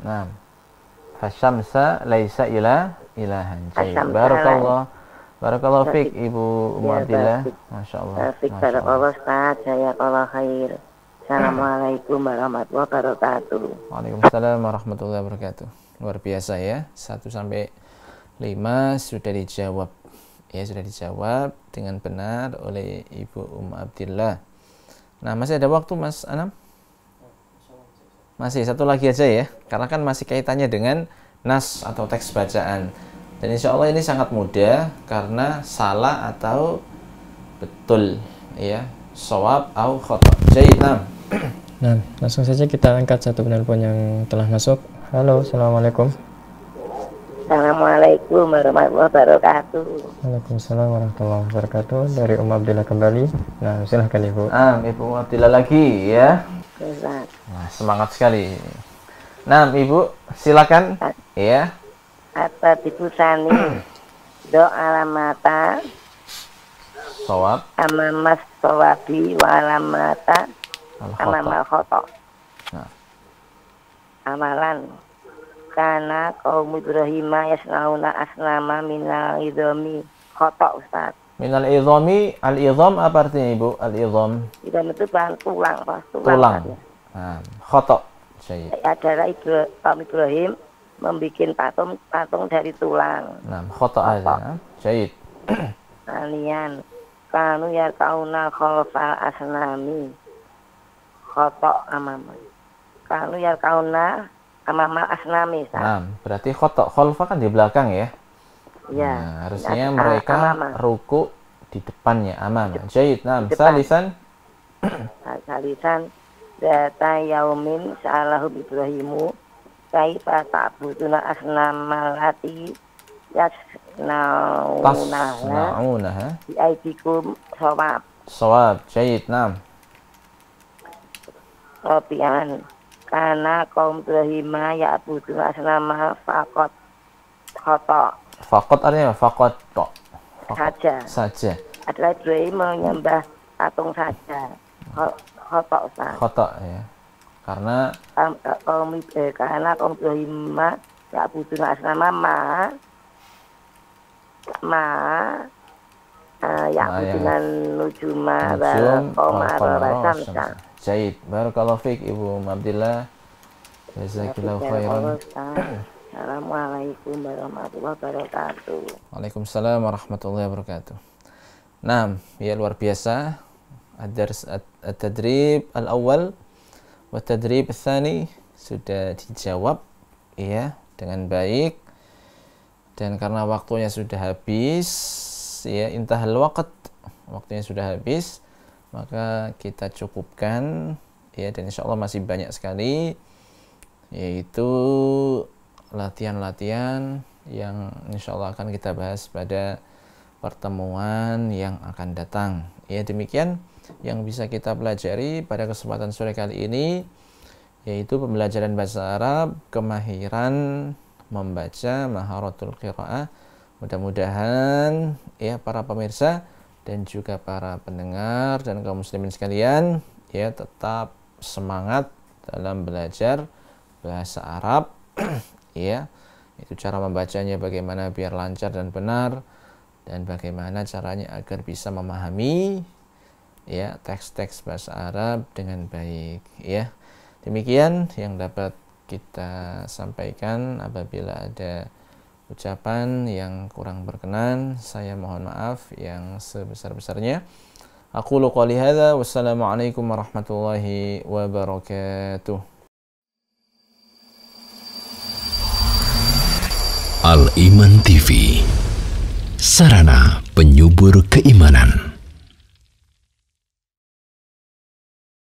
Nah, fasyamsa laisa ila ilahan Barakallah. Barakallah fiq Ibu Umatillah. Ya, masyaAllah. Masya Allah. Fiq barakallah Ustaz. Saya Allah khair. Assalamualaikum warahmatullahi wabarakatuh. Waalaikumsalam warahmatullahi wabarakatuh. Luar biasa ya. 1 sampai 5 sudah dijawab ya sudah dijawab dengan benar oleh Ibu Um Abdillah. Nah, masih ada waktu Mas Anam? Masih satu lagi aja ya, karena kan masih kaitannya dengan nas atau teks bacaan. Dan insya Allah ini sangat mudah karena salah atau betul ya, soab atau khotob. Jadi, nah. nah, langsung saja kita angkat satu penelpon yang telah masuk. Halo, assalamualaikum. Assalamualaikum warahmatullahi wabarakatuh. Waalaikumsalam warahmatullahi wabarakatuh. Dari Umar Abdillah kembali. Nah, silahkan Ibu. Ah, Ibu Abdillah lagi ya. Nah, semangat sekali. Nah, Ibu, silakan. Iya. ya. Atau Ibu Sani. Doa alamata. Sawab. Amamas sawabi wa alamata. Amamal khotok. Nah. Amalan kana kaum Ibrahim yasnauna asnama minal idhami khotok Ustaz minal idhami al idom apa artinya Ibu al idom idom itu bahan tulang Pak tulang, tulang. Nah, khotok Syahid. adalah Ibra, kaum Ibrahim membuat patung patung dari tulang nah khotok aja ya. Syahid kalian kanu ya kauna khalfal asnami khotok amam kanu ya kauna Amamal Asnami. Sah. Nah, berarti khotok kholfa kan di belakang ya? Iya. Nah, harusnya ya, mereka amama. ruku di depannya amam. Jaid Nah, salisan nah, salisan data yaumin sa'alahu Ibrahimu kaifa ta'buduna asnamalati yasnaunah bi aidikum sawab sawab jayid nam Rabian karena kaum terima ya butuh asnama fakot koto fakot artinya fakot tok saja saja adalah doi menyembah patung saja koto saja kotok ya karena kaum eh, karena kaum terima ya butuh asnama ma ma ya'budunal nujuma wal qamara wa Barakallahu fiik Ibu Abdillah. jazakallahu ya, khairan. Assalamualaikum warahmatullahi wabarakatuh. Waalaikumsalam warahmatullahi wabarakatuh. Nah, ya luar biasa. Adars at-tadrib al-awwal wa tadrib tsani sudah dijawab ya dengan baik. Dan karena waktunya sudah habis, ya intahal waqt waktunya sudah habis maka kita cukupkan ya dan insya Allah masih banyak sekali yaitu latihan-latihan yang insya Allah akan kita bahas pada pertemuan yang akan datang ya demikian yang bisa kita pelajari pada kesempatan sore kali ini yaitu pembelajaran bahasa Arab, kemahiran membaca, maharatul qiraah Mudah-mudahan ya para pemirsa dan juga para pendengar dan kaum muslimin sekalian ya tetap semangat dalam belajar bahasa Arab ya itu cara membacanya bagaimana biar lancar dan benar dan bagaimana caranya agar bisa memahami ya teks-teks bahasa Arab dengan baik ya demikian yang dapat kita sampaikan apabila ada ucapan yang kurang berkenan. Saya mohon maaf yang sebesar-besarnya. Aku luka lihada, wassalamualaikum warahmatullahi wabarakatuh. Al Iman TV Sarana penyubur keimanan